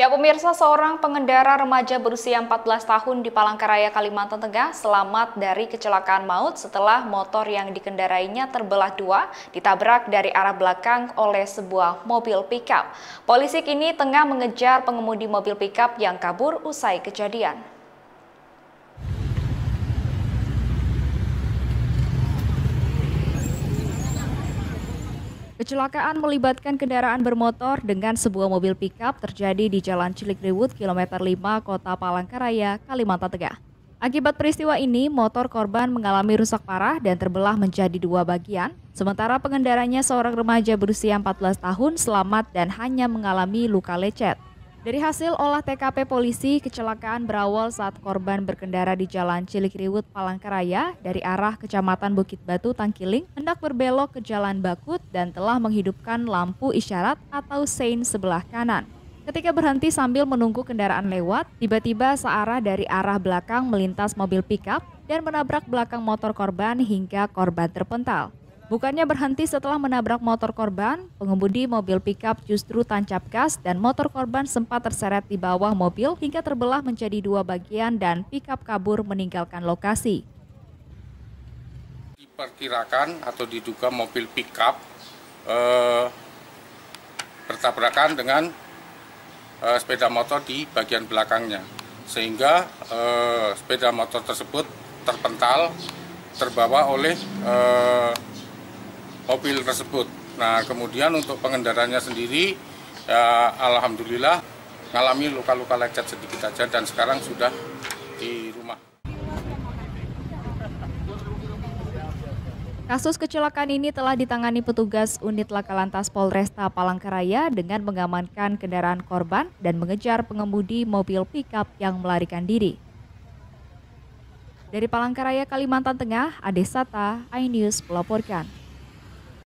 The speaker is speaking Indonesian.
Ya pemirsa, seorang pengendara remaja berusia 14 tahun di Palangkaraya, Kalimantan Tengah selamat dari kecelakaan maut setelah motor yang dikendarainya terbelah dua ditabrak dari arah belakang oleh sebuah mobil pickup. Polisi kini tengah mengejar pengemudi mobil pickup yang kabur usai kejadian. Kecelakaan melibatkan kendaraan bermotor dengan sebuah mobil pickup terjadi di Jalan Cilikriwut, kilometer 5, Kota Palangkaraya, Kalimantan Tengah. Akibat peristiwa ini, motor korban mengalami rusak parah dan terbelah menjadi dua bagian, sementara pengendaranya seorang remaja berusia 14 tahun selamat dan hanya mengalami luka lecet. Dari hasil olah TKP polisi, kecelakaan berawal saat korban berkendara di Jalan Cilikriwut, Palangkaraya dari arah Kecamatan Bukit Batu, Tangkiling, hendak berbelok ke Jalan Bakut dan telah menghidupkan lampu isyarat atau sein sebelah kanan. Ketika berhenti sambil menunggu kendaraan lewat, tiba-tiba searah dari arah belakang melintas mobil pickup dan menabrak belakang motor korban hingga korban terpental. Bukannya berhenti setelah menabrak motor korban, pengemudi mobil pickup justru tancap gas dan motor korban sempat terseret di bawah mobil hingga terbelah menjadi dua bagian dan pickup kabur meninggalkan lokasi. Diperkirakan atau diduga mobil pickup eh, bertabrakan dengan eh, sepeda motor di bagian belakangnya sehingga eh, sepeda motor tersebut terpental terbawa oleh eh, mobil tersebut. Nah kemudian untuk pengendaranya sendiri, ya, alhamdulillah mengalami luka-luka lecet sedikit saja dan sekarang sudah di rumah. Kasus kecelakaan ini telah ditangani petugas unit laka lantas Polresta Palangkaraya dengan mengamankan kendaraan korban dan mengejar pengemudi mobil pickup yang melarikan diri. Dari Palangkaraya, Kalimantan Tengah, Ade Sata, iNews melaporkan.